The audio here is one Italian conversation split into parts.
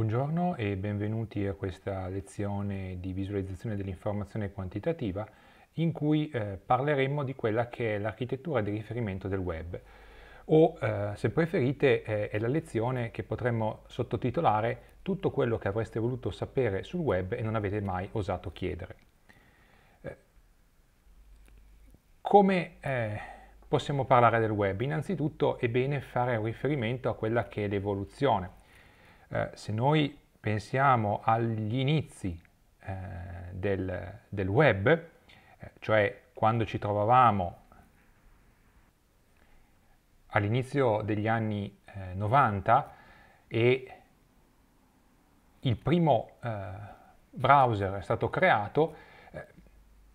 Buongiorno e benvenuti a questa lezione di visualizzazione dell'informazione quantitativa in cui eh, parleremo di quella che è l'architettura di riferimento del web o eh, se preferite eh, è la lezione che potremmo sottotitolare tutto quello che avreste voluto sapere sul web e non avete mai osato chiedere. Eh, come eh, possiamo parlare del web? Innanzitutto è bene fare un riferimento a quella che è l'evoluzione eh, se noi pensiamo agli inizi eh, del, del, web, eh, cioè quando ci trovavamo all'inizio degli anni 90 eh, e il primo browser è stato creato,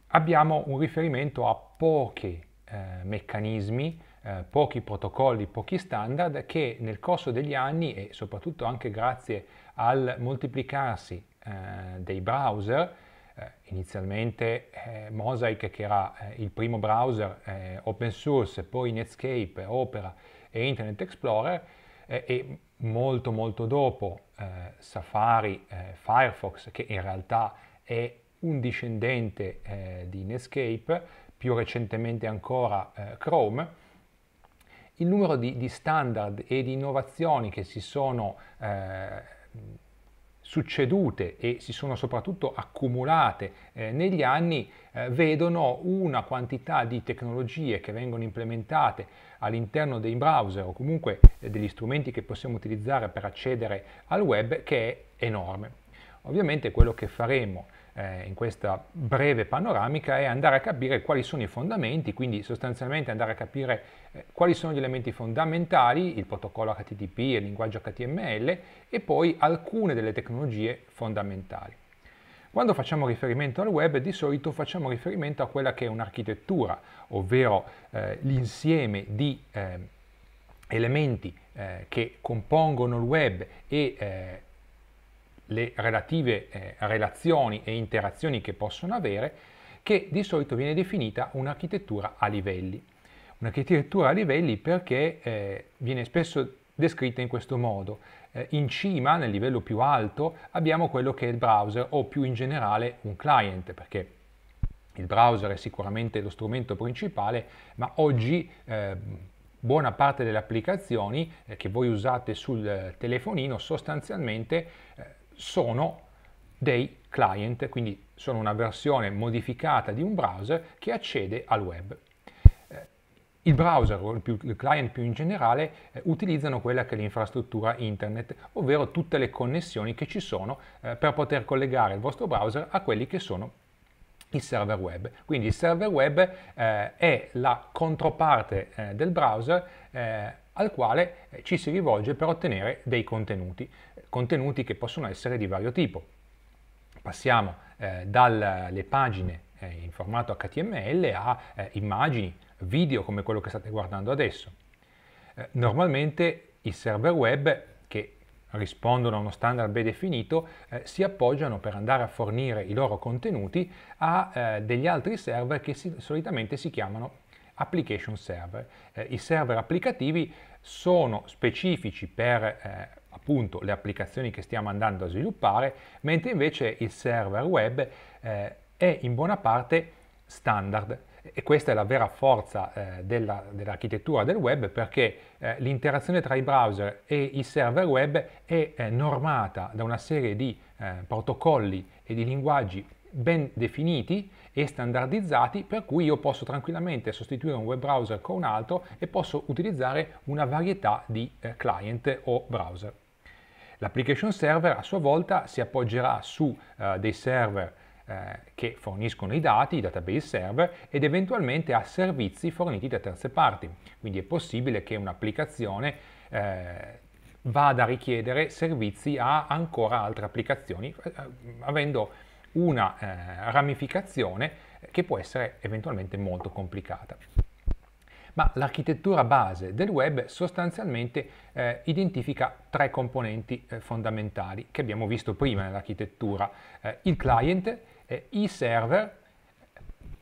abbiamo un riferimento a pochi meccanismi eh, pochi protocolli, pochi standard che nel corso degli anni e soprattutto anche grazie al moltiplicarsi eh, dei browser, eh, inizialmente eh, Mosaic che era eh, il primo browser eh, open source, poi Netscape, Opera e Internet Explorer e molto molto dopo Safari, Firefox che in realtà è un discendente di Netscape, più recentemente ancora Chrome, il numero di, di, standard e di innovazioni che si sono eh, succedute e si sono soprattutto accumulate eh, negli anni eh, vedono una quantità di tecnologie che vengono implementate all'interno dei browser o comunque eh, degli strumenti che possiamo utilizzare per accedere al web che è enorme. Ovviamente quello che faremo eh, in questa breve panoramica è andare a capire quali sono i fondamenti, quindi sostanzialmente andare a capire eh, quali sono gli elementi fondamentali, il protocollo HTTP e il linguaggio HTML e poi alcune delle tecnologie fondamentali. Quando facciamo riferimento al web di solito facciamo riferimento a quella che è un'architettura, ovvero eh, l'insieme di eh, elementi eh, che compongono il web e eh, le relative eh, relazioni e interazioni che possono avere, che di solito viene definita un'architettura a livelli. Un'architettura a livelli perché eh, viene spesso descritta in questo modo. Eh, in cima, nel livello più alto, abbiamo quello che è il browser o più in generale un client, perché il browser è sicuramente lo strumento principale, ma oggi ehm, buona parte delle applicazioni eh, che voi usate sul eh, telefonino sostanzialmente eh, sono dei client, quindi sono una versione modificata di un browser che accede al web. Eh, il browser o il, client più in generale eh, utilizzano quella che è l'infrastruttura internet, ovvero tutte le connessioni che ci sono eh, per poter collegare il vostro browser a quelli che sono i server web. Quindi il server web eh, è la controparte eh, del browser eh, al quale eh, ci si rivolge per ottenere dei contenuti, eh, contenuti che possono essere di vario tipo. Passiamo eh, dalle pagine eh, in formato HTML a eh, immagini, video come quello che state guardando adesso. Eh, normalmente i server web che rispondono a uno standard ben definito si appoggiano per andare a fornire i loro contenuti a degli altri server che si, solitamente si chiamano application server. Eh, I server applicativi sono specifici per eh, appunto le applicazioni che stiamo andando a sviluppare, mentre invece il server web eh, è in buona parte standard e questa è la vera forza eh, dell'architettura del web perché eh, l'interazione tra i browser e i server web è eh, normata da una serie di eh, protocolli e di linguaggi ben definiti e standardizzati per cui io posso tranquillamente sostituire un web browser con un altro e posso utilizzare una varietà di eh, client o browser. L'application server a sua volta si appoggerà su eh, dei server eh, che forniscono i dati, i database server, ed eventualmente a servizi forniti da terze parti. Quindi è possibile che un'applicazione eh, vada a richiedere servizi a ancora altre applicazioni, avendo una eh, ramificazione che può essere eventualmente molto complicata. Ma l'architettura base del web sostanzialmente eh, identifica tre componenti eh, fondamentali che abbiamo visto prima nell'architettura, eh, il client, eh, i server,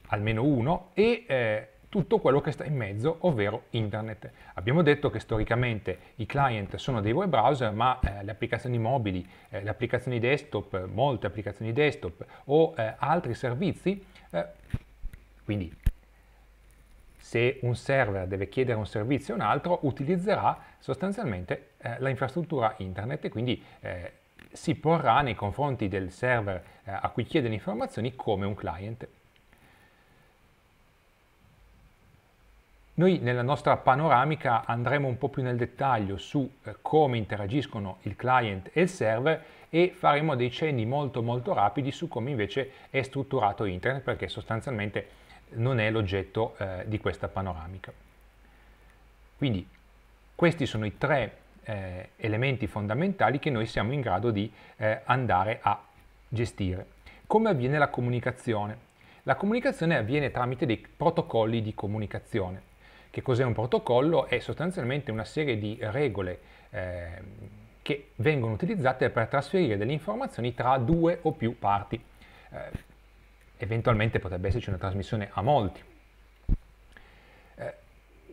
almeno uno, e eh, tutto quello che sta in mezzo, ovvero internet. Abbiamo detto che storicamente i client sono dei web browser, ma eh, le applicazioni mobili, eh, le applicazioni desktop, molte applicazioni desktop o eh, altri servizi, eh, quindi se un server deve chiedere un servizio a un altro, utilizzerà sostanzialmente eh, l'infrastruttura internet e quindi eh, si porrà nei confronti del server a cui chiede le informazioni come un client. Noi nella nostra panoramica andremo un po' più nel dettaglio su eh, come interagiscono il client e il server e faremo dei cenni molto molto rapidi su come invece è strutturato internet perché sostanzialmente non è l'oggetto eh, di questa panoramica. Quindi questi sono i tre eh, elementi fondamentali che noi siamo in grado di eh, andare a gestire. Come avviene la comunicazione? La comunicazione avviene tramite dei protocolli di comunicazione che cos'è un protocollo? È sostanzialmente una serie di regole eh, che vengono utilizzate per trasferire delle informazioni tra due o più parti. Eh, eventualmente potrebbe esserci una trasmissione a molti. Eh,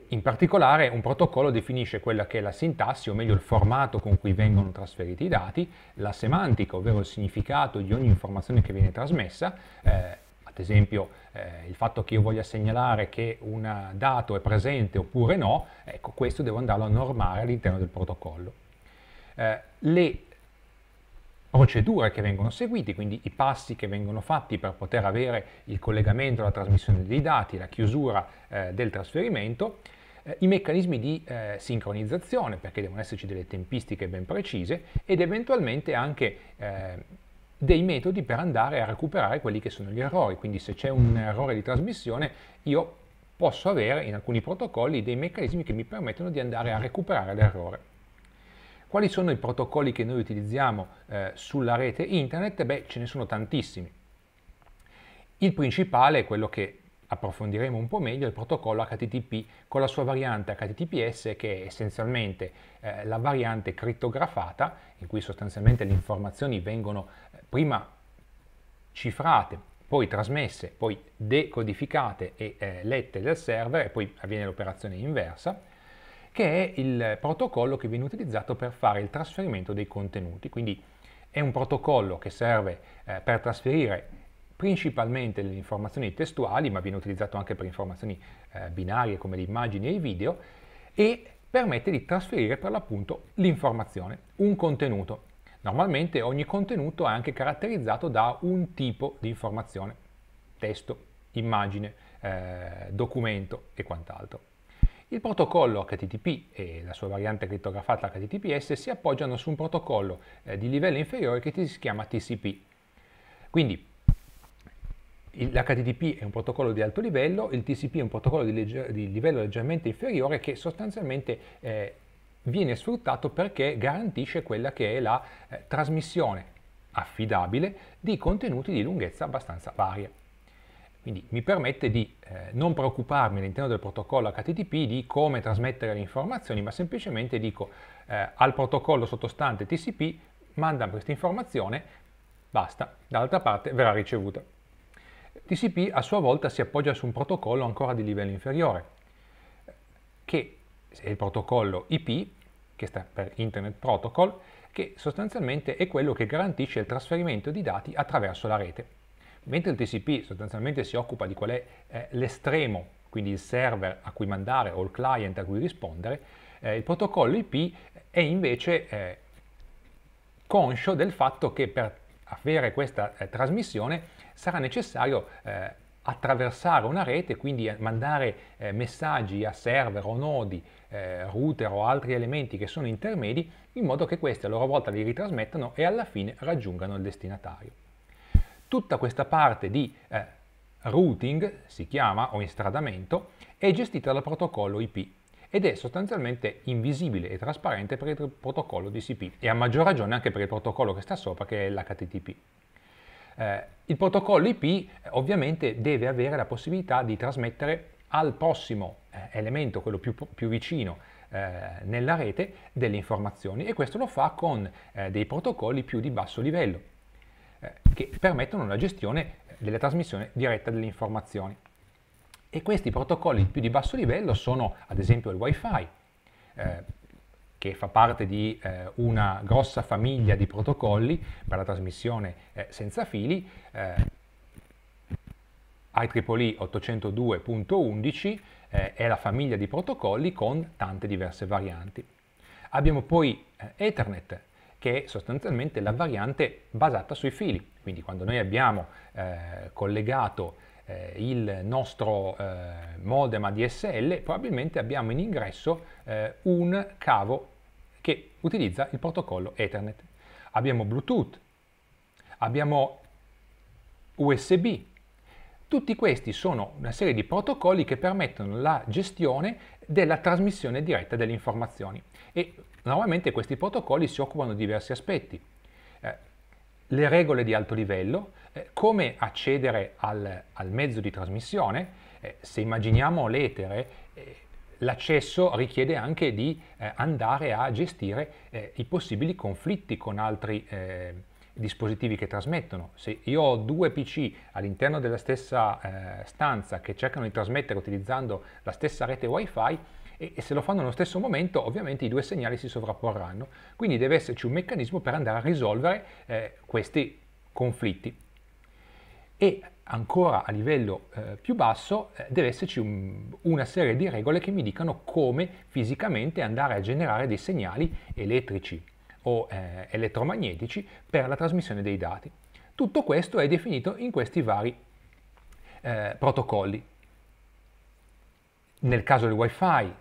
in particolare un protocollo definisce quella che è la sintassi, o meglio il formato con cui vengono trasferiti i dati, la semantica, ovvero il significato di ogni informazione che viene trasmessa, eh, esempio eh, il fatto che io voglia segnalare che un dato è presente oppure no, ecco questo devo andarlo a normare all'interno del protocollo. Eh, le procedure che vengono seguite, quindi i passi che vengono fatti per poter avere il collegamento, la trasmissione dei dati, la chiusura eh, del trasferimento, eh, i meccanismi di eh, sincronizzazione, perché devono esserci delle tempistiche ben precise, ed eventualmente anche eh, dei metodi per andare a recuperare quelli che sono gli errori. Quindi se c'è un mm. errore di trasmissione, io posso avere in alcuni protocolli dei meccanismi che mi permettono di andare a recuperare l'errore. Quali sono i protocolli che noi utilizziamo eh, sulla rete internet? Beh, ce ne sono tantissimi. Il principale è quello che approfondiremo un po' meglio il protocollo HTTP con la sua variante HTTPS che è essenzialmente eh, la variante crittografata in cui sostanzialmente le informazioni vengono prima cifrate, poi trasmesse, poi decodificate e eh, lette dal server e poi avviene l'operazione inversa, che è il protocollo che viene utilizzato per fare il trasferimento dei contenuti. Quindi è un protocollo che serve eh, per trasferire principalmente le informazioni testuali, ma viene utilizzato anche per informazioni eh, binarie come le immagini e i video, e permette di trasferire per l'appunto l'informazione, un contenuto. Normalmente ogni contenuto è anche caratterizzato da un tipo di informazione, testo, immagine, eh, documento e quant'altro. Il protocollo HTTP e la sua variante crittografata HTTPS si appoggiano su un protocollo eh, di livello inferiore che si chiama TCP. Quindi l'HTTP è un protocollo di alto livello, il TCP è un protocollo di, legge, di livello leggermente inferiore che sostanzialmente eh, viene sfruttato perché garantisce quella che è la eh, trasmissione affidabile di contenuti di lunghezza abbastanza varia. Quindi mi permette di eh, non preoccuparmi all'interno del protocollo HTTP di come trasmettere le informazioni, ma semplicemente dico eh, al protocollo sottostante TCP manda questa informazione, basta, dall'altra parte verrà ricevuta. TCP a sua volta si appoggia su un protocollo ancora di livello inferiore, eh, che il protocollo IP, che sta per Internet Protocol, che sostanzialmente è quello che garantisce il trasferimento di dati attraverso la rete. Mentre il TCP sostanzialmente si occupa di qual è eh, l'estremo, quindi il server a cui mandare o il client a cui rispondere, eh, il protocollo IP è invece eh, conscio del fatto che per avere questa eh, trasmissione sarà necessario eh, attraversare una rete, quindi eh, mandare eh, messaggi a server o nodi, eh, router o altri elementi che sono intermedi, in modo che questi a loro volta li ritrasmettano e alla fine raggiungano il destinatario. Tutta questa parte di eh, routing, si chiama, o instradamento, è gestita dal protocollo IP ed è sostanzialmente invisibile e trasparente per il protocollo DCP e a maggior ragione anche per il protocollo che sta sopra che è l'HTTP. Eh, il protocollo IP eh, ovviamente deve avere la possibilità di trasmettere al prossimo eh, elemento, quello più, più vicino eh, nella rete, delle informazioni e questo lo fa con dei protocolli più di basso livello che permettono la gestione della trasmissione diretta delle informazioni. E questi protocolli più di basso livello sono ad esempio il Wi-Fi, eh, che fa parte di eh, una grossa famiglia di protocolli per la trasmissione eh, senza fili, eh, IEEE 802.11 eh, è la famiglia di protocolli con tante diverse varianti. Abbiamo poi eh, Ethernet, che è sostanzialmente la variante basata sui fili, quindi quando noi abbiamo eh, collegato eh, il nostro eh, modem ADSL, probabilmente abbiamo in ingresso eh, un cavo che utilizza il protocollo Ethernet. Abbiamo Bluetooth, abbiamo USB. Tutti questi sono una serie di protocolli che permettono la gestione della trasmissione diretta delle informazioni e normalmente questi protocolli si occupano di diversi aspetti. Eh, le regole di alto livello, eh, come accedere al, al, mezzo di trasmissione? Eh, se immaginiamo l'etere, eh, l'accesso richiede anche di eh, andare a gestire eh, i possibili conflitti con altri dispositivi che trasmettono. Se io ho due PC all'interno della stessa stanza che cercano di trasmettere utilizzando la stessa rete Wi-Fi, e, se lo fanno nello stesso momento ovviamente i due segnali si sovrapporranno. Quindi deve esserci un meccanismo per andare a risolvere eh, questi conflitti e ancora a livello eh, più basso eh, deve esserci un, una serie di regole che mi dicano come fisicamente andare a generare dei segnali elettrici o eh, elettromagnetici per la trasmissione dei dati. Tutto questo è definito in questi vari eh, protocolli. Nel caso del wifi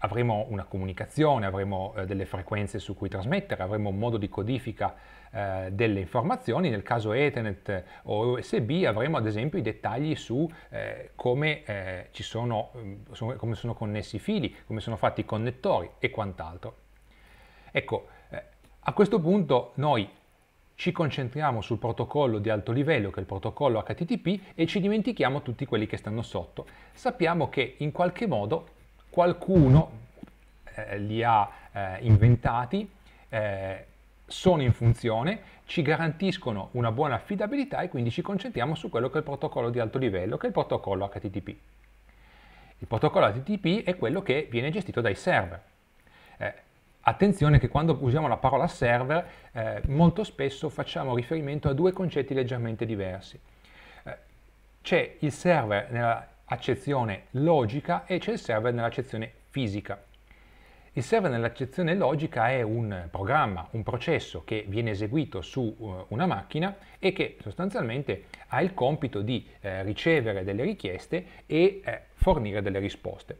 avremo una comunicazione, avremo eh, delle frequenze su cui trasmettere, avremo un modo di codifica eh, delle informazioni, nel caso Ethernet o USB avremo ad esempio i dettagli su eh, come, eh, sono, mm, come, sono, connessi i fili, come sono fatti i connettori e quant'altro. Ecco, eh, a questo punto noi ci concentriamo sul protocollo di alto livello che è il protocollo HTTP e ci dimentichiamo tutti quelli che stanno sotto. Sappiamo che in qualche modo qualcuno eh, li ha eh, inventati, eh, sono in funzione, ci garantiscono una buona affidabilità e quindi ci concentriamo su quello che è il protocollo di alto livello, che è il protocollo HTTP. Il protocollo HTTP è quello che viene gestito dai server. Eh, attenzione che quando usiamo la parola server eh, molto spesso facciamo riferimento a due concetti leggermente diversi. Eh, c'è il server nell'accezione logica e c'è il server nell'accezione fisica. Il server nell'accezione logica è un programma, un processo che viene eseguito su eh, una macchina e che sostanzialmente ha il compito di eh, ricevere delle richieste e eh, fornire delle risposte.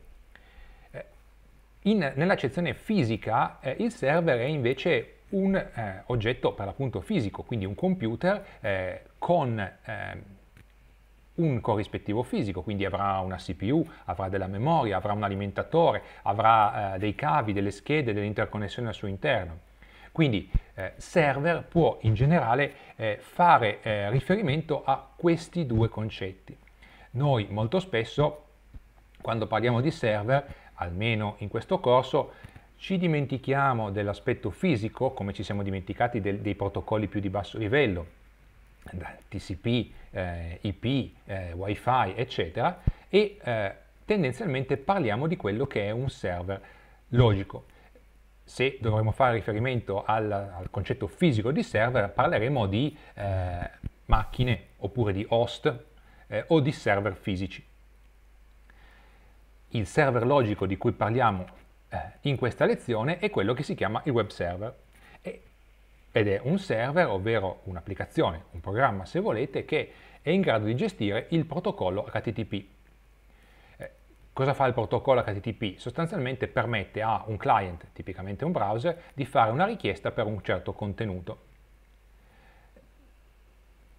nell'accezione fisica eh, il server è invece un oggetto per l'appunto fisico, quindi un computer con ehm, un corrispettivo fisico, quindi avrà una CPU, avrà della memoria, avrà un alimentatore, avrà eh, dei cavi, delle schede, delle interconnessioni al suo interno. Quindi eh, server può in generale eh, fare eh, riferimento a questi due concetti. Noi molto spesso quando parliamo di server, almeno in questo corso, ci dimentichiamo dell'aspetto fisico, come ci siamo dimenticati del, dei protocolli più di basso livello, TCP, eh, IP, eh, WiFi, eccetera, e eh, tendenzialmente parliamo di quello che è un server logico. Se dovremmo fare riferimento al, al concetto fisico di server, parleremo di eh, macchine oppure di host eh, o di server fisici. Il server logico di cui parliamo eh, in questa lezione è quello che si chiama il web server ed è un server, ovvero un'applicazione, un programma se volete, che è in grado di gestire il protocollo HTTP. Eh, cosa fa il protocollo HTTP? Sostanzialmente permette a un client, tipicamente un browser, di fare una richiesta per un certo contenuto.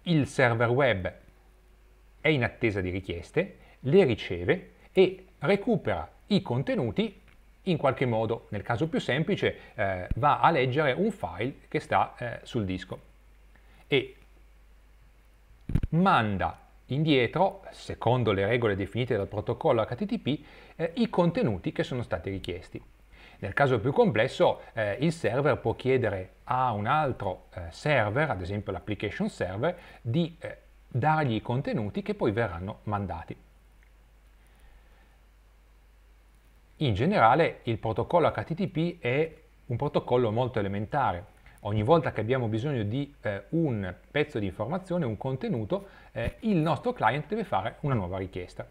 Il server web è in attesa di richieste, le riceve e recupera i contenuti in qualche modo, nel caso più semplice, eh, va a leggere un file che sta eh, sul disco e manda indietro, secondo le regole definite dal protocollo HTTP, eh, i contenuti che sono stati richiesti. Nel caso più complesso eh, il server può chiedere a un altro eh, server, ad esempio l'application server, di eh, dargli i contenuti che poi verranno mandati. In generale il protocollo HTTP è un protocollo molto elementare. Ogni volta che abbiamo bisogno di eh, un pezzo di informazione, un contenuto, eh, il nostro client deve fare una nuova richiesta.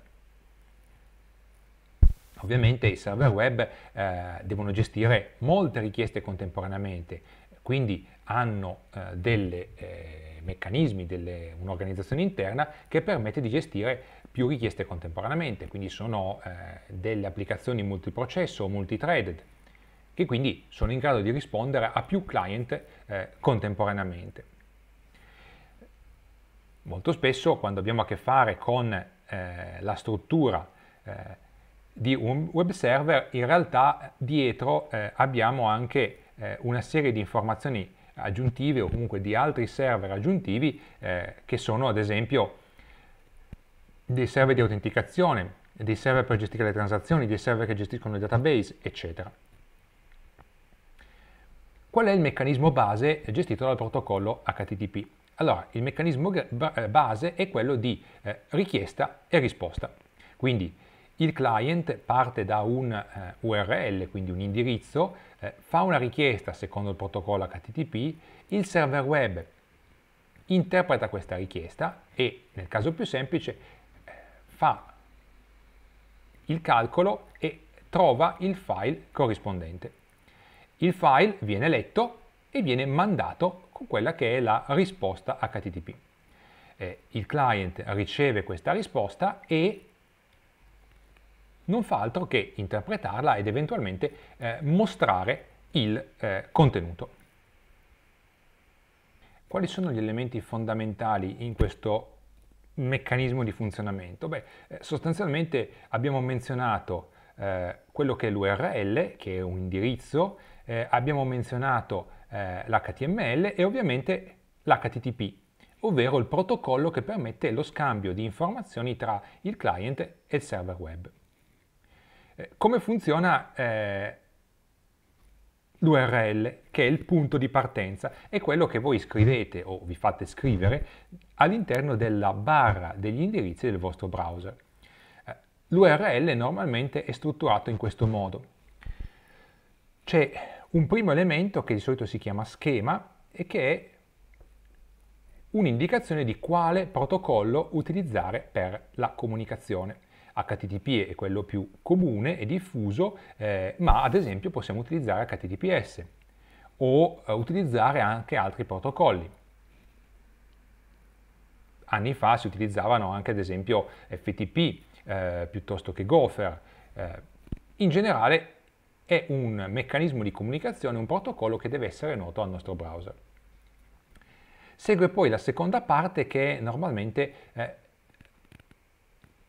Ovviamente i server web eh, devono gestire molte richieste contemporaneamente, quindi hanno eh, delle eh, meccanismi di un'organizzazione interna che permette di gestire più richieste contemporaneamente, quindi sono eh, delle applicazioni multiprocesso o multithreaded che quindi sono in grado di rispondere a più client eh, contemporaneamente. Molto spesso quando abbiamo a che fare con eh, la struttura eh, di un web server, in realtà dietro eh, abbiamo anche eh, una serie di informazioni aggiuntive o comunque di altri server aggiuntivi eh, che sono ad esempio dei server di autenticazione, dei server per gestire le transazioni, dei server che gestiscono i database, eccetera. Qual è il meccanismo base gestito dal protocollo HTTP? Allora, il meccanismo base è quello di eh, richiesta e risposta. Quindi il client parte da un eh, URL, quindi un indirizzo, eh, fa una richiesta secondo il protocollo HTTP, il server web interpreta questa richiesta e, nel caso più semplice, eh, fa il calcolo e trova il file corrispondente. Il file viene letto e viene mandato con quella che è la risposta HTTP. Eh, il client riceve questa risposta e non fa altro che interpretarla ed eventualmente eh, mostrare il eh, contenuto. Quali sono gli elementi fondamentali in questo meccanismo di funzionamento? Beh, eh, sostanzialmente abbiamo menzionato eh, quello che è l'URL, che è un indirizzo, eh, abbiamo menzionato eh, l'HTML e ovviamente l'HTTP, ovvero il protocollo che permette lo scambio di informazioni tra il client e il server web. Eh, come funziona eh, l'URL, che è il punto di partenza, è quello che voi scrivete o vi fate scrivere all'interno della barra degli indirizzi del vostro browser. Eh, L'URL normalmente è strutturato in questo modo. C'è un primo elemento che di solito si chiama schema e che è un'indicazione di quale protocollo utilizzare per la comunicazione. HTTP è quello più comune e diffuso, eh, ma ad esempio possiamo utilizzare HTTPS o eh, utilizzare anche altri protocolli. Anni fa si utilizzavano anche ad esempio FTP eh, piuttosto che Gopher. Eh, in generale è un meccanismo di comunicazione, un protocollo che deve essere noto al nostro browser. Segue poi la seconda parte che è normalmente eh,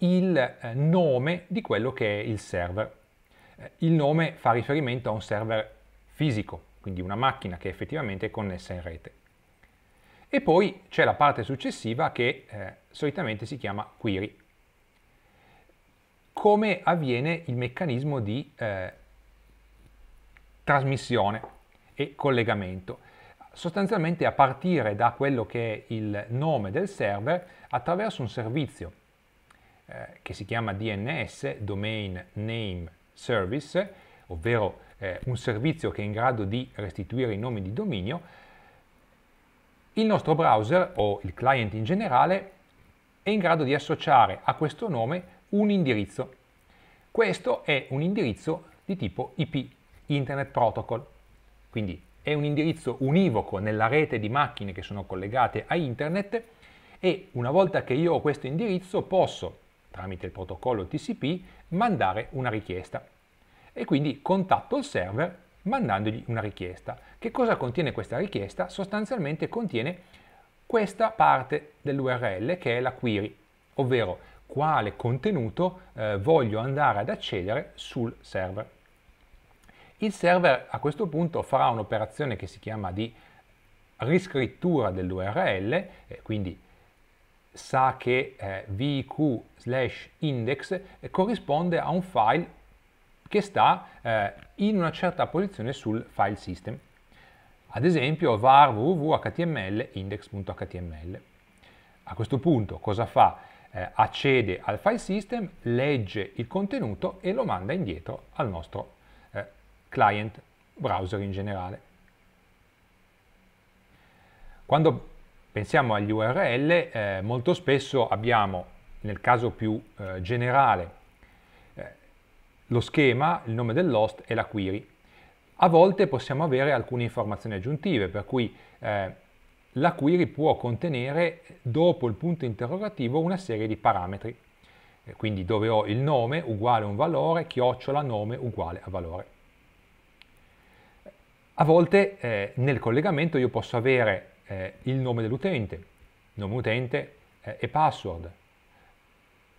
il eh, nome di quello che è il server. Eh, il nome fa riferimento a un server fisico, quindi una macchina che effettivamente è connessa in rete. E poi c'è la parte successiva che eh, solitamente si chiama query. Come avviene il meccanismo di eh, trasmissione e collegamento? Sostanzialmente a partire da quello che è il nome del server attraverso un servizio eh, che si chiama DNS, Domain Name Service, ovvero eh, un servizio che è in grado di restituire i nomi di dominio, il nostro browser o il client in generale è in grado di associare a questo nome un indirizzo. Questo è un indirizzo di tipo IP, Internet Protocol, quindi è un indirizzo univoco nella rete di macchine che sono collegate a Internet e una volta che io ho questo indirizzo posso tramite il protocollo TCP, mandare una richiesta. E quindi contatto il server mandandogli una richiesta. Che cosa contiene questa richiesta? Sostanzialmente contiene questa parte dell'URL che è la query, ovvero quale contenuto eh, voglio andare ad accedere sul server. Il server a questo punto farà un'operazione che si chiama di riscrittura dell'URL, eh, quindi sa che eh, VIQ slash index corrisponde a un file che sta eh, in una certa posizione sul file system. Ad esempio var www.html index.html. A questo punto cosa fa? Eh, accede al file system, legge il contenuto e lo manda indietro al nostro eh, client browser in generale. Quando Pensiamo agli URL, eh, molto spesso abbiamo, nel caso più eh, generale, eh, lo schema, il nome dell'host e la query. A volte possiamo avere alcune informazioni aggiuntive, per cui eh, la query può contenere, dopo il punto interrogativo, una serie di parametri. Eh, quindi dove ho il nome uguale a un valore, chiocciola nome uguale a valore. A volte eh, nel collegamento io posso avere eh, il nome dell'utente, nome utente eh, e password,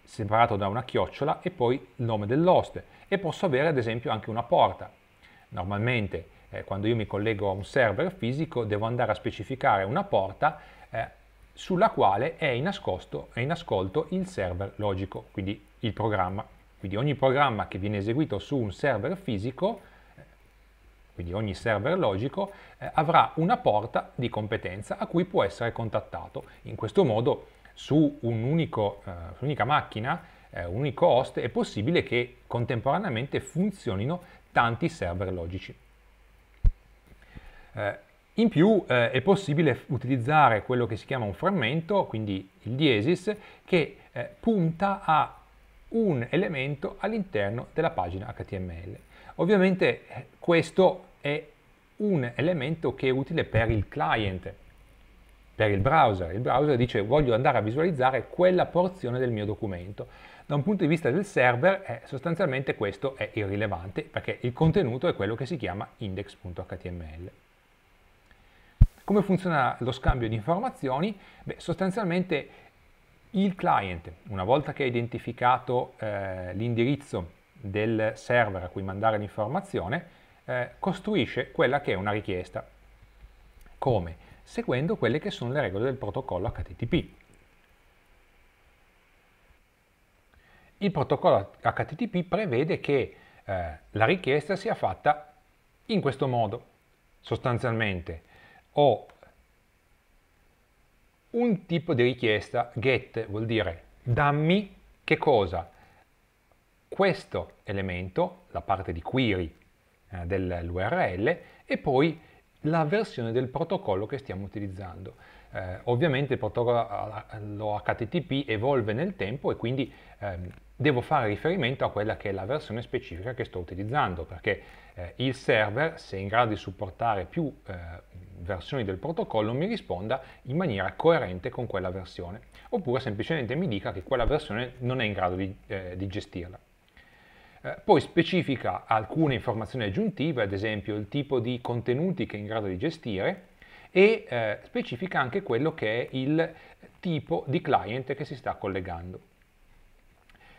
separato da una chiocciola e poi il nome dell'host e posso avere ad esempio anche una porta. Normalmente eh, quando io mi collego a un server fisico devo andare a specificare una porta eh, sulla quale è in, è in ascolto il server logico, quindi il programma. Quindi ogni programma che viene eseguito su un server fisico quindi ogni server logico, eh, avrà una porta di competenza a cui può essere contattato. In questo modo su eh, un'unica un eh, macchina, eh, un unico host, è possibile che contemporaneamente funzionino tanti server logici. Eh, in più eh, è possibile utilizzare quello che si chiama un frammento, quindi il diesis, che punta a un elemento all'interno della pagina HTML. Ovviamente eh, questo è un elemento che è utile per il client, per il browser. Il browser dice voglio andare a visualizzare quella porzione del mio documento. Da un punto di vista del server eh, sostanzialmente questo è irrilevante perché il contenuto è quello che si chiama index.html. Come funziona lo scambio di informazioni? Beh, sostanzialmente il client, una volta che ha identificato eh, l'indirizzo del server a cui mandare l'informazione, eh, costruisce quella che è una richiesta. Come? Seguendo quelle che sono le regole del protocollo HTTP. Il protocollo HTTP prevede che eh, la richiesta sia fatta in questo modo, sostanzialmente. Ho un tipo di richiesta, get vuol dire dammi che cosa? questo elemento, la parte di query eh, dell'URL e poi la versione del protocollo che stiamo utilizzando. Eh, ovviamente il protocollo HTTP evolve nel tempo e quindi ehm, devo fare riferimento a quella che è la versione specifica che sto utilizzando perché eh, il server, se è in grado di supportare più eh, versioni del protocollo, mi risponda in maniera coerente con quella versione oppure semplicemente mi dica che quella versione non è in grado di, eh, di gestirla. Eh, poi specifica alcune informazioni aggiuntive, ad esempio il tipo di contenuti che è in grado di gestire e eh, specifica anche quello che è il tipo di client che si sta collegando.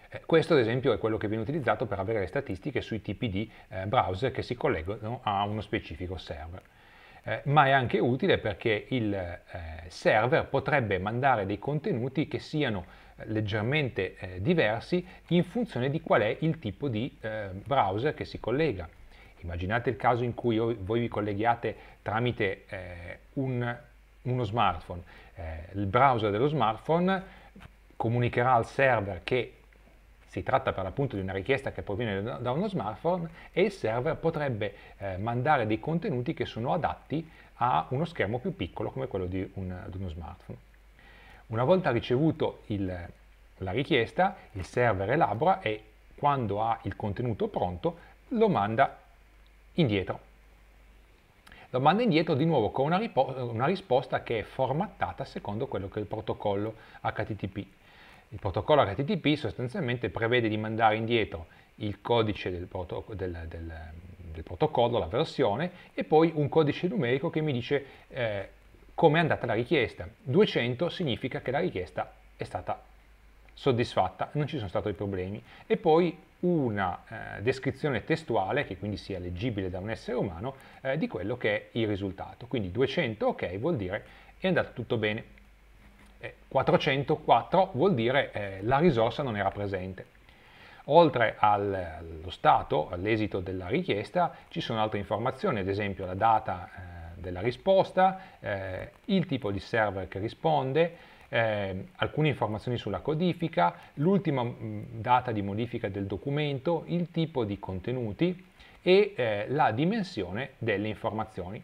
Eh, questo ad esempio è quello che viene utilizzato per avere le statistiche sui tipi di eh, browser che si collegano a uno specifico server. Eh, ma è anche utile perché il eh, server potrebbe mandare dei contenuti che siano leggermente eh, diversi in funzione di qual è il tipo di eh, browser che si collega. Immaginate il caso in cui voi vi colleghiate tramite eh, un, uno smartphone. Eh, il browser dello smartphone comunicherà al server che si tratta per l'appunto di una richiesta che proviene da uno smartphone e il server potrebbe eh, mandare dei contenuti che sono adatti a uno schermo più piccolo come quello di, un, di uno smartphone. Una volta ricevuto il, la richiesta, il server elabora e quando ha il contenuto pronto lo manda indietro. Lo manda indietro di nuovo con una, una risposta che è formattata secondo quello che è il protocollo HTTP. Il protocollo HTTP sostanzialmente prevede di mandare indietro il codice del, proto del, del, del protocollo, la versione, e poi un codice numerico che mi dice eh, come è andata la richiesta. 200 significa che la richiesta è stata soddisfatta, non ci sono stati problemi. E poi una eh, descrizione testuale, che quindi sia leggibile da un essere umano, eh, di quello che è il risultato. Quindi 200 ok vuol dire è andato tutto bene. 404 eh, vuol dire eh, la risorsa non era presente. Oltre al, allo stato, all'esito della richiesta, ci sono altre informazioni, ad esempio la data eh, della risposta, eh, il tipo di server che risponde, eh, alcune informazioni sulla codifica, l'ultima mm, data di modifica del documento, il tipo di contenuti e eh, la dimensione delle informazioni,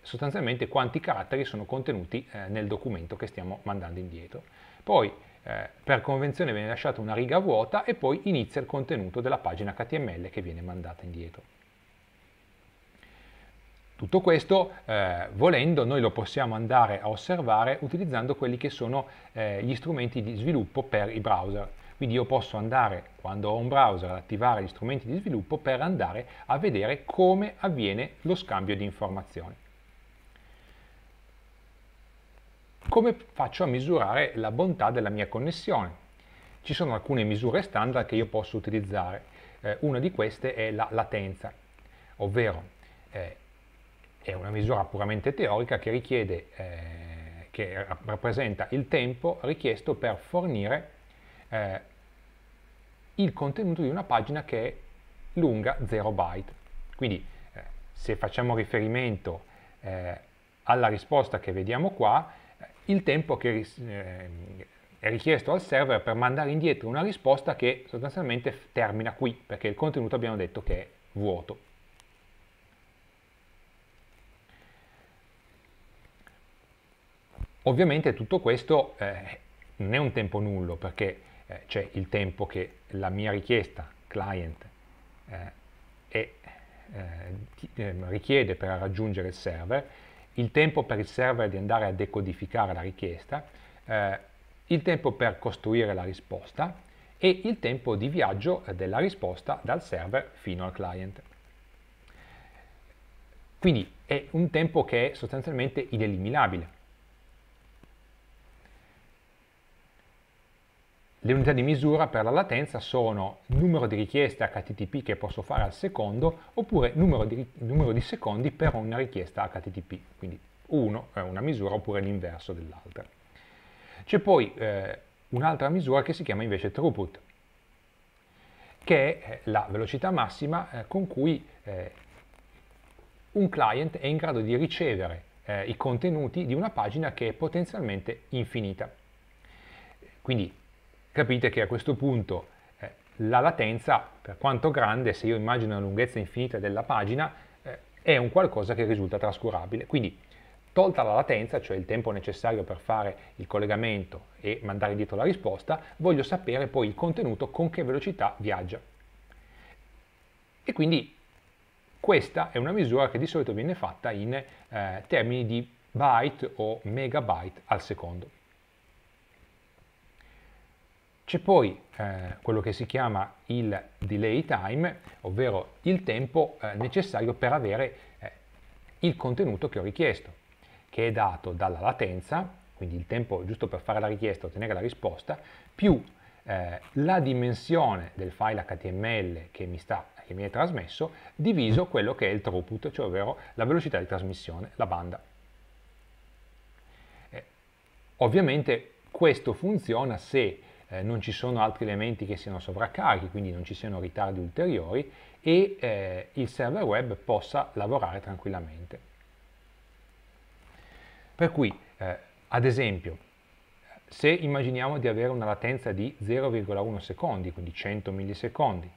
sostanzialmente quanti caratteri sono contenuti eh, nel documento che stiamo mandando indietro. Poi eh, per convenzione viene lasciata una riga vuota e poi inizia il contenuto della pagina HTML che viene mandata indietro. Tutto questo, eh, volendo, noi lo possiamo andare a osservare utilizzando quelli che sono eh, gli strumenti di sviluppo per i browser. Quindi io posso andare, quando ho un browser, ad attivare gli strumenti di sviluppo per andare a vedere come avviene lo scambio di informazioni. Come faccio a misurare la bontà della mia connessione? Ci sono alcune misure standard che io posso utilizzare. Eh, una di queste è la latenza, ovvero eh, è una misura puramente teorica che, richiede, eh, che rappresenta il tempo richiesto per fornire eh, il contenuto di una pagina che è lunga 0 byte. Quindi eh, se facciamo riferimento eh, alla risposta che vediamo qua, eh, il tempo che eh, è richiesto al server per mandare indietro una risposta che sostanzialmente termina qui, perché il contenuto abbiamo detto che è vuoto. Ovviamente tutto questo eh, non è un tempo nullo perché eh, c'è il tempo che la mia richiesta client eh, è, eh, eh, richiede per raggiungere il server, il tempo per il server di andare a decodificare la richiesta, il tempo per costruire la risposta e il tempo di viaggio della risposta dal server fino al client. Quindi è un tempo che è sostanzialmente ineliminabile. Le unità di misura per la latenza sono numero di richieste HTTP che posso fare al secondo oppure numero di, numero di secondi per una richiesta HTTP, quindi uno è una misura oppure l'inverso dell'altra. C'è poi eh, un'altra misura che si chiama invece throughput, che è eh, la velocità massima eh, con cui eh, un client è in grado di ricevere eh, i contenuti di una pagina che è potenzialmente infinita. Quindi capite che a questo punto eh, la latenza, per quanto grande, se io immagino la lunghezza infinita della pagina, eh, è un qualcosa che risulta trascurabile. Quindi, tolta la latenza, cioè il tempo necessario per fare il collegamento e mandare dietro la risposta, voglio sapere poi il contenuto con che velocità viaggia. E quindi questa è una misura che di solito viene fatta in eh, termini di byte o megabyte al secondo. C'è poi eh, quello che si chiama il delay time, ovvero il tempo eh, necessario per avere eh, il contenuto che ho richiesto, che è dato dalla latenza, quindi il tempo giusto per fare la richiesta e ottenere la risposta, più eh, la dimensione del file HTML che mi, sta, che mi è trasmesso, diviso quello che è il throughput, cioè ovvero la velocità di trasmissione, la banda. Eh, ovviamente questo funziona se eh, non ci sono altri elementi che siano sovraccarichi, quindi non ci siano ritardi ulteriori e eh, il server web possa lavorare tranquillamente. Per cui, eh, ad esempio, se immaginiamo di avere una latenza di 0,1 secondi, quindi 100 millisecondi,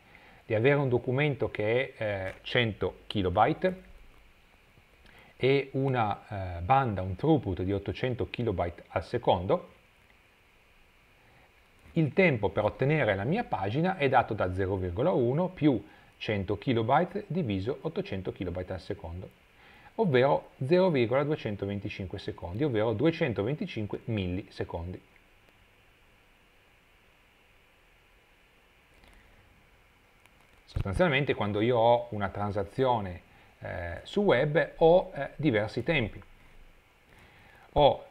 di avere un documento che è 100 eh, kilobyte e una eh, banda, un throughput di 800 kilobyte al secondo, il tempo per ottenere la mia pagina è dato da 0,1 più 100 KB diviso 800 KB al secondo, ovvero 0,225 secondi, ovvero 225 millisecondi. Sostanzialmente quando io ho una transazione eh, su web ho eh, diversi tempi. Ho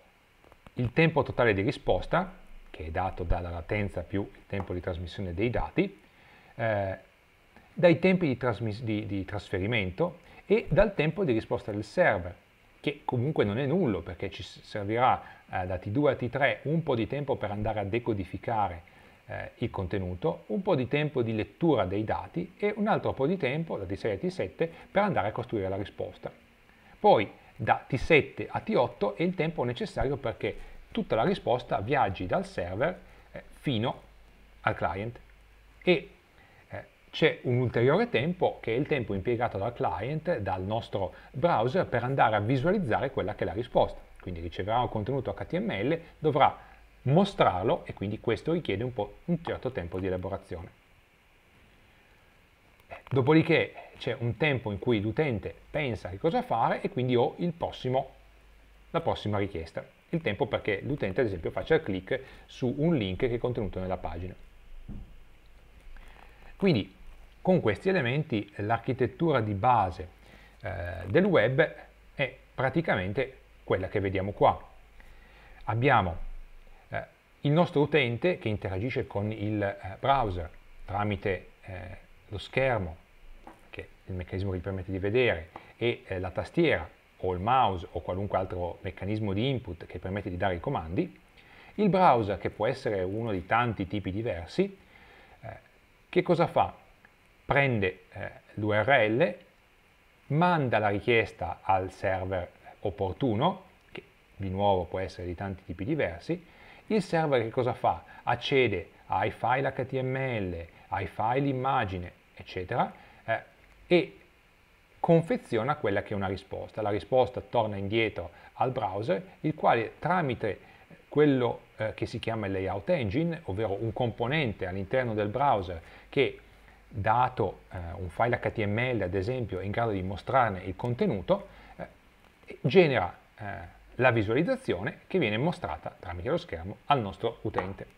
il tempo totale di risposta, che è dato dalla latenza più il tempo di trasmissione dei dati, eh, dai tempi di, di, di trasferimento e dal tempo di risposta del server, che comunque non è nullo perché ci servirà eh, da T2 a T3 un po' di tempo per andare a decodificare eh, il contenuto, un po' di tempo di lettura dei dati e un altro po' di tempo, da T6 a T7, per andare a costruire la risposta. Poi da T7 a T8 è il tempo necessario perché tutta la risposta viaggi dal server eh, fino al client e eh, c'è un ulteriore tempo che è il tempo impiegato dal client, dal nostro browser, per andare a visualizzare quella che è la risposta. Quindi riceverà un contenuto HTML, dovrà mostrarlo e quindi questo richiede un, po', un certo tempo di elaborazione. Eh, dopodiché c'è un tempo in cui l'utente pensa che cosa fare e quindi ho prossimo, la prossima richiesta il tempo perché l'utente ad esempio faccia clic su un link che è contenuto nella pagina. Quindi con questi elementi l'architettura di base eh, del web è praticamente quella che vediamo qua. Abbiamo eh, il nostro utente che interagisce con il eh, browser tramite eh, lo schermo, che il meccanismo che gli permette di vedere, e eh, la tastiera o il mouse o qualunque altro meccanismo di input che permette di dare i comandi, il browser, che può essere uno di tanti tipi diversi, eh, che cosa fa? Prende eh, l'URL, manda la richiesta al server opportuno, che di nuovo può essere di tanti tipi diversi, il server che cosa fa? Accede ai file HTML, ai file immagine, eccetera, eh, e confeziona quella che è una risposta. La risposta torna indietro al browser, il quale tramite quello eh, che si chiama il layout engine, ovvero un componente all'interno del browser che dato eh, un file HTML ad esempio è in grado di mostrarne il contenuto, eh, genera eh, la visualizzazione che viene mostrata tramite lo schermo al nostro utente.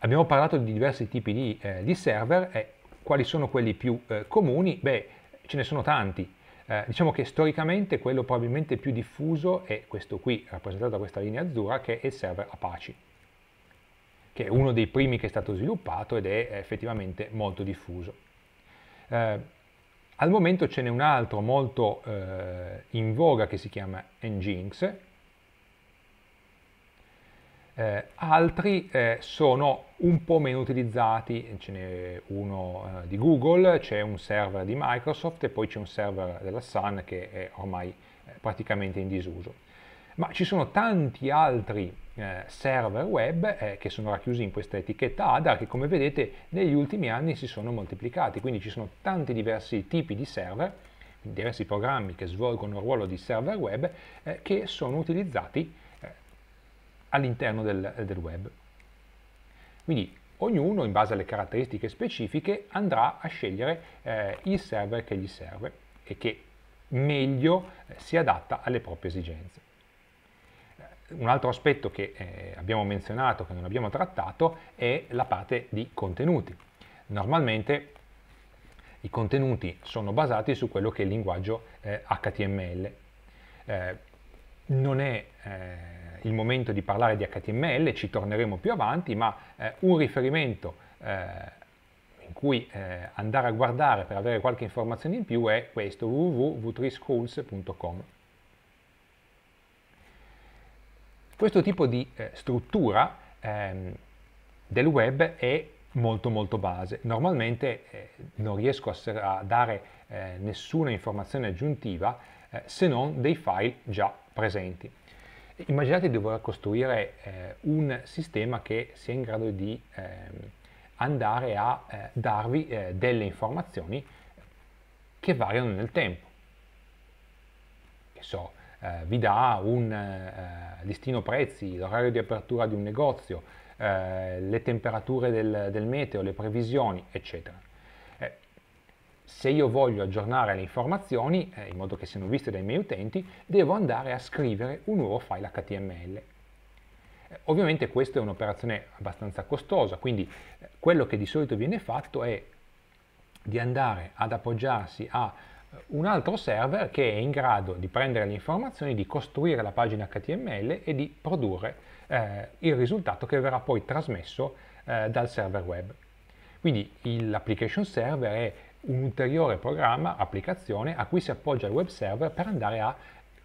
Abbiamo parlato di diversi tipi di, eh, di server e quali sono quelli più eh, comuni? Beh, ce ne sono tanti. Eh, diciamo che storicamente quello probabilmente più diffuso è questo qui, rappresentato da questa linea azzurra, che è il server Apache, che è uno dei primi che è stato sviluppato ed è effettivamente molto diffuso. Eh, al momento ce n'è un altro molto eh, in voga che si chiama Nginx, eh, altri eh, sono un po' meno utilizzati, ce n'è uno eh, di Google, c'è un server di Microsoft e poi c'è un server della Sun che è ormai eh, praticamente in disuso. Ma ci sono tanti altri eh, server web eh, che sono racchiusi in questa etichetta ADA che come vedete negli ultimi anni si sono moltiplicati, quindi ci sono tanti diversi tipi di server, diversi programmi che svolgono il ruolo di server web che sono utilizzati all'interno del, eh, del web. Quindi ognuno, in base alle caratteristiche specifiche, andrà a scegliere eh, il server che gli serve e che meglio eh, si adatta alle proprie esigenze. Un altro aspetto che eh, abbiamo menzionato, che non abbiamo trattato, è la parte di contenuti. Normalmente i contenuti sono basati su quello che è il linguaggio HTML. Eh, non è il momento di parlare di HTML, ci torneremo più avanti, ma eh, un riferimento eh, in cui eh, andare a guardare per avere qualche informazione in più è questo www.triscools.com. Questo tipo di eh, struttura ehm, del web è molto molto base. Normalmente eh, non riesco a, a dare eh, nessuna informazione aggiuntiva se non dei file già presenti immaginate di dover costruire eh, un sistema che sia in grado di eh, andare a eh, darvi eh, delle informazioni che variano nel tempo. Che so, eh, vi dà un eh, listino prezzi, l'orario di apertura di un negozio, le temperature del, del meteo, le previsioni, eccetera se io voglio aggiornare le informazioni, eh, in modo che siano viste dai miei utenti, devo andare a scrivere un nuovo file HTML. Eh, ovviamente questa è un'operazione abbastanza costosa, quindi eh, quello che di solito viene fatto è di andare ad appoggiarsi a eh, un altro server che è in grado di prendere le informazioni, di costruire la pagina HTML e di produrre eh, il risultato che verrà poi trasmesso eh, dal server web. Quindi l'application server è un ulteriore programma, applicazione a cui si appoggia il web server per andare a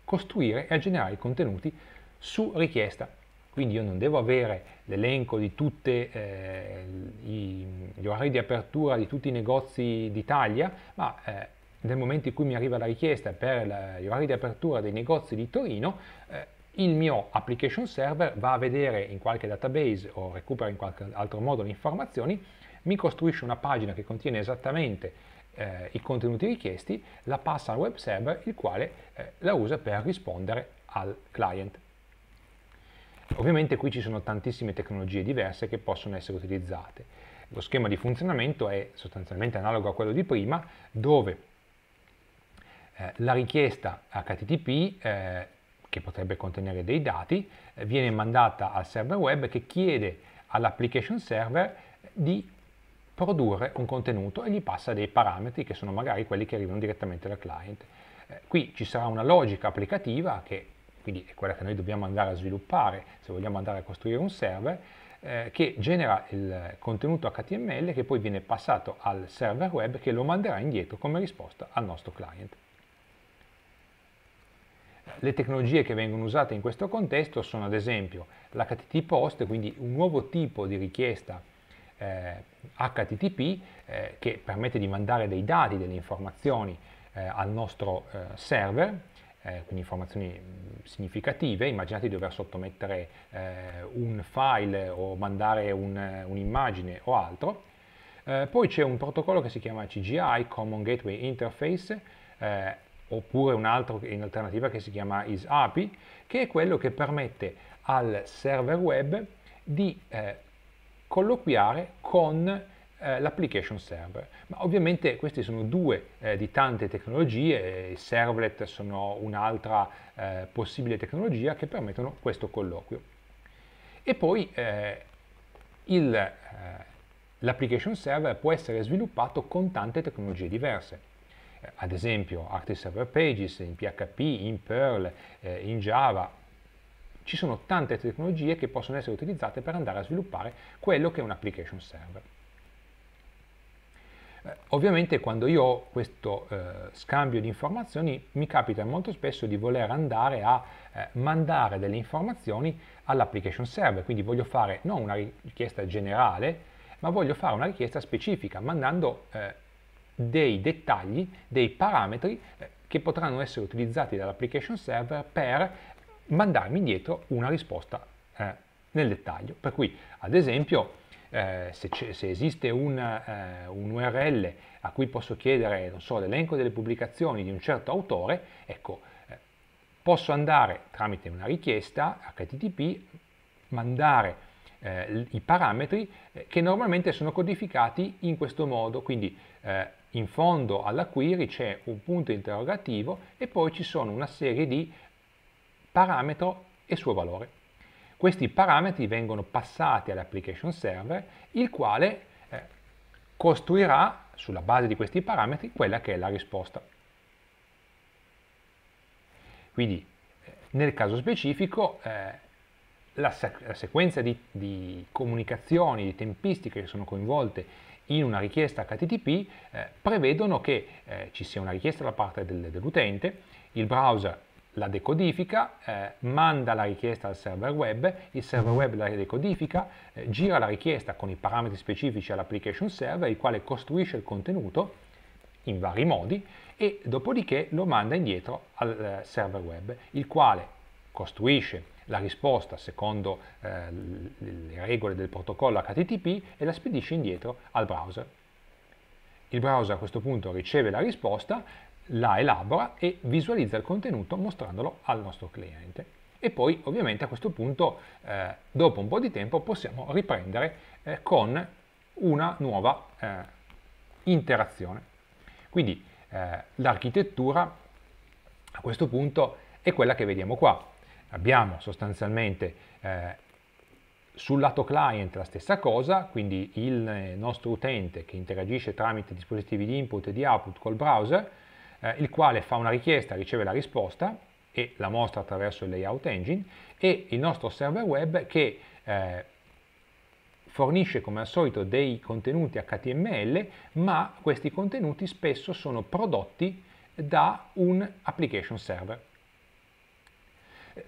costruire e a generare i contenuti su richiesta. Quindi io non devo avere l'elenco di tutti eh, gli orari di apertura di tutti i negozi d'Italia, ma eh, nel momento in cui mi arriva la richiesta per la, gli orari di apertura dei negozi di Torino, eh, il mio application server va a vedere in qualche database o recupera in qualche altro modo le informazioni, mi costruisce una pagina che contiene esattamente eh, i contenuti richiesti, la passa al web server, il quale eh, la usa per rispondere al client. Ovviamente qui ci sono tantissime tecnologie diverse che possono essere utilizzate. Lo schema di funzionamento è sostanzialmente analogo a quello di prima, dove eh, la richiesta HTTP eh, che potrebbe contenere dei dati, eh, viene mandata al server web che chiede all'application server di produrre un contenuto e gli passa dei parametri che sono magari quelli che arrivano direttamente dal client. Eh, qui ci sarà una logica applicativa che quindi è quella che noi dobbiamo andare a sviluppare se vogliamo andare a costruire un server eh, che genera il contenuto HTML che poi viene passato al server web che lo manderà indietro come risposta al nostro client. Le tecnologie che vengono usate in questo contesto sono ad esempio l'HTTP post, quindi un nuovo tipo di richiesta eh, HTTP eh, che permette di mandare dei dati, delle informazioni eh, al nostro eh, server, eh, quindi informazioni mm, significative, immaginate di dover sottomettere eh, un file o mandare un'immagine o altro. poi c'è un protocollo che si chiama CGI, Common Gateway Interface, oppure un altro in alternativa che si chiama ISAPI, che è quello che permette al server web di eh, colloquiare con eh, l'application server. Ma ovviamente queste sono due eh, di tante tecnologie, i servlet sono un'altra eh, possibile tecnologia che permettono questo colloquio. E poi eh, eh l'application server può essere sviluppato con tante tecnologie diverse. Eh, ad esempio Active Server Pages, in PHP, in Perl, eh, in Java, ci sono tante tecnologie che possono essere utilizzate per andare a sviluppare quello che è un application server. Eh, ovviamente quando io ho questo eh, scambio di informazioni mi capita molto spesso di voler andare a eh, mandare delle informazioni all'application server, quindi voglio fare non una richiesta generale, ma voglio fare una richiesta specifica, mandando eh, dei dettagli, dei parametri eh, che potranno essere utilizzati dall'application server per mandarmi indietro una risposta eh, nel dettaglio. Per cui, ad esempio, eh, se, se, esiste un, eh, un, URL a cui posso chiedere so, l'elenco delle pubblicazioni di un certo autore, ecco, eh, posso andare tramite una richiesta HTTP, mandare eh, i parametri eh, che normalmente sono codificati in questo modo, quindi eh, in fondo alla query c'è un punto interrogativo e poi ci sono una serie di parametro e suo valore. Questi parametri vengono passati all'application server, il quale eh, costruirà sulla base di questi parametri quella che è la risposta. Quindi eh, nel caso specifico eh, la, la sequenza di, di, comunicazioni, di tempistiche che sono coinvolte in una richiesta HTTP eh, prevedono che eh, ci sia una richiesta da parte del, dell'utente, il browser la decodifica, eh, manda la richiesta al server web, il server web la decodifica, eh, gira la richiesta con i parametri specifici all'application server, il quale costruisce il contenuto in vari modi e dopodiché lo manda indietro al eh, server web, il quale costruisce la risposta secondo eh, le regole del protocollo HTTP e la spedisce indietro al browser. Il browser a questo punto riceve la risposta, la elabora e visualizza il contenuto mostrandolo al nostro cliente. E poi ovviamente a questo punto, eh, dopo un po' di tempo, possiamo riprendere eh, con una nuova eh, interazione. Quindi eh, l'architettura a questo punto è quella che vediamo qua abbiamo sostanzialmente eh, sul lato client la stessa cosa, quindi il eh, nostro utente che interagisce tramite dispositivi di input e di output col browser, eh, il quale fa una richiesta, riceve la risposta e la mostra attraverso il layout engine, e il nostro server web che eh, fornisce come al solito dei contenuti HTML, ma questi contenuti spesso sono prodotti da un application server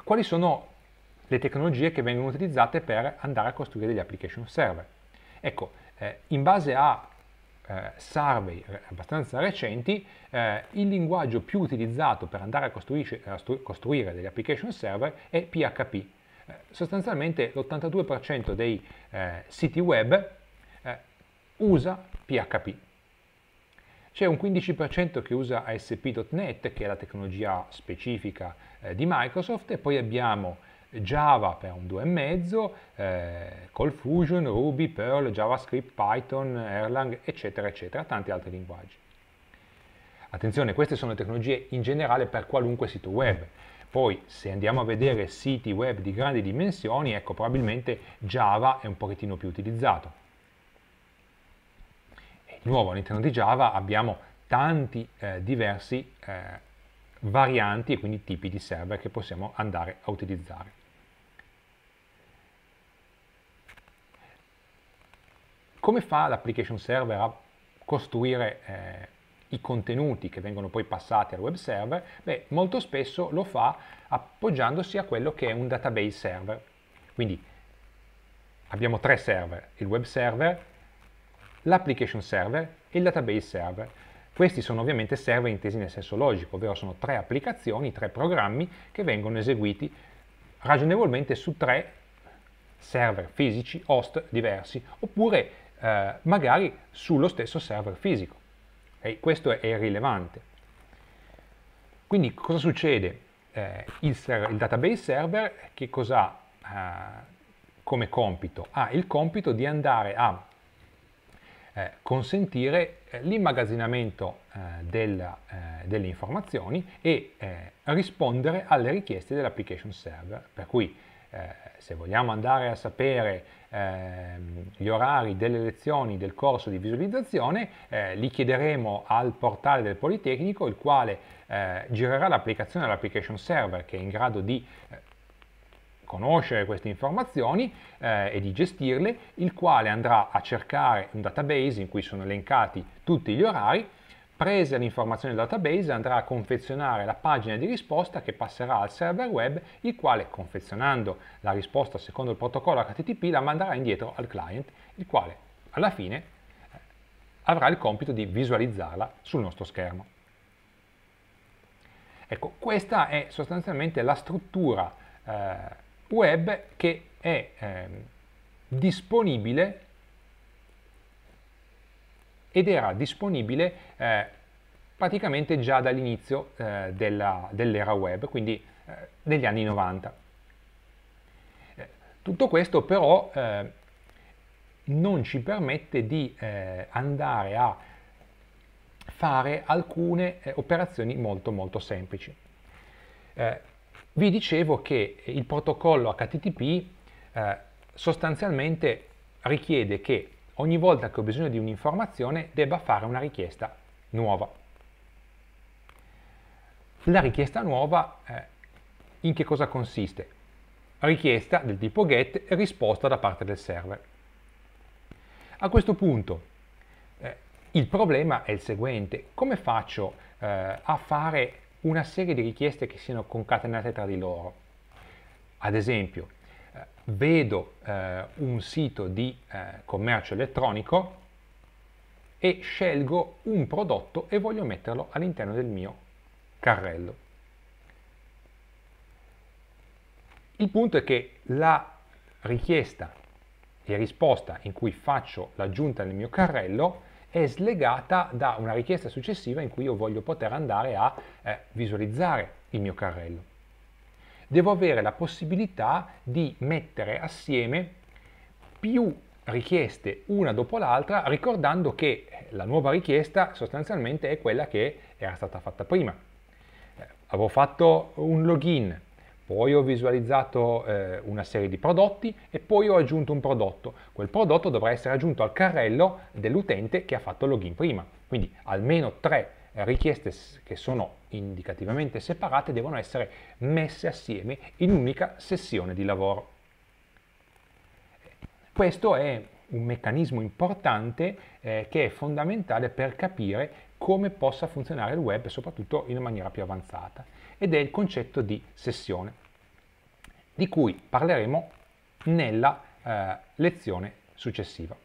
quali sono le tecnologie che vengono utilizzate per andare a costruire degli application server. Ecco, eh, in base a eh, survey eh, abbastanza recenti, eh, il linguaggio più utilizzato per andare a a costruire degli application server è PHP. Eh, sostanzialmente l'82% dei eh, siti web usa PHP. C'è un 15% che usa ASP.NET, che è la tecnologia specifica eh, di Microsoft, e poi abbiamo Java per un 2,5, eh, Call Fusion, Ruby, Perl, JavaScript, Python, Erlang, eccetera, eccetera, tanti altri linguaggi. Attenzione, queste sono tecnologie in generale per qualunque sito web. Poi se andiamo a vedere siti web di grandi dimensioni, ecco probabilmente Java è un pochettino più utilizzato nuovo all'interno di Java abbiamo tanti eh, diversi eh, varianti e quindi tipi di server che possiamo andare a utilizzare. Come fa l'application server a costruire eh, i contenuti che vengono poi passati al web server? Beh, molto spesso lo fa appoggiandosi a quello che è un database server. Quindi abbiamo tre server, il web server, l'application server e il database server. Questi sono ovviamente server intesi nel senso logico, ovvero sono tre applicazioni, tre programmi che vengono eseguiti ragionevolmente su tre server fisici, host diversi, oppure eh, magari sullo stesso server fisico. E questo è irrilevante. Quindi cosa succede? Eh, il, server, il, database server che cosa ha eh, come compito? Ha il compito di andare a eh, consentire eh, l'immagazzinamento eh, eh, delle informazioni e rispondere alle richieste dell'application server. Per cui se vogliamo andare a sapere ehm, gli orari delle lezioni del corso di visualizzazione, eh, li chiederemo al portale del Politecnico, il quale eh, girerà l'applicazione dell'application server che è in grado di eh, conoscere queste informazioni eh, e di gestirle, il quale andrà a cercare un database in cui sono elencati tutti gli orari, prese l'informazione del database andrà a confezionare la pagina di risposta che passerà al server web, il quale confezionando la risposta secondo il protocollo HTTP la manderà indietro al client, il quale alla fine eh, avrà il compito di visualizzarla sul nostro schermo. Ecco, questa è sostanzialmente la struttura eh, web che è ehm, disponibile ed era disponibile eh, praticamente già dall'inizio eh, dell'era dell web, quindi eh, degli anni 90. Eh, tutto questo però eh, non ci permette di eh, andare a fare alcune operazioni molto molto semplici vi dicevo che il protocollo HTTP eh, sostanzialmente richiede che ogni volta che ho bisogno di un'informazione debba fare una richiesta nuova. La richiesta nuova eh, in che cosa consiste? Richiesta del tipo get e risposta da parte del server. A questo punto eh, il problema è il seguente, come faccio eh, a fare una serie di richieste che siano concatenate tra di loro. Ad esempio, eh, vedo eh, un sito di eh, commercio elettronico e scelgo un prodotto e voglio metterlo all'interno del mio carrello. Il punto è che la richiesta e risposta in cui faccio l'aggiunta nel mio carrello è slegata da una richiesta successiva in cui io voglio poter andare a eh, visualizzare il mio carrello. Devo avere la possibilità di mettere assieme più richieste una dopo l'altra ricordando che eh, la nuova richiesta sostanzialmente è quella che era stata fatta prima. Eh, avevo fatto un login, poi ho visualizzato eh, una serie di prodotti e poi ho aggiunto un prodotto. Quel prodotto dovrà essere aggiunto al carrello dell'utente che ha fatto login prima. Quindi almeno tre richieste che sono indicativamente separate devono essere messe assieme in un'unica sessione di lavoro. Questo è un meccanismo importante eh, che è fondamentale per capire come possa funzionare il web, soprattutto in maniera più avanzata ed è il concetto di sessione, di cui parleremo nella eh, lezione successiva.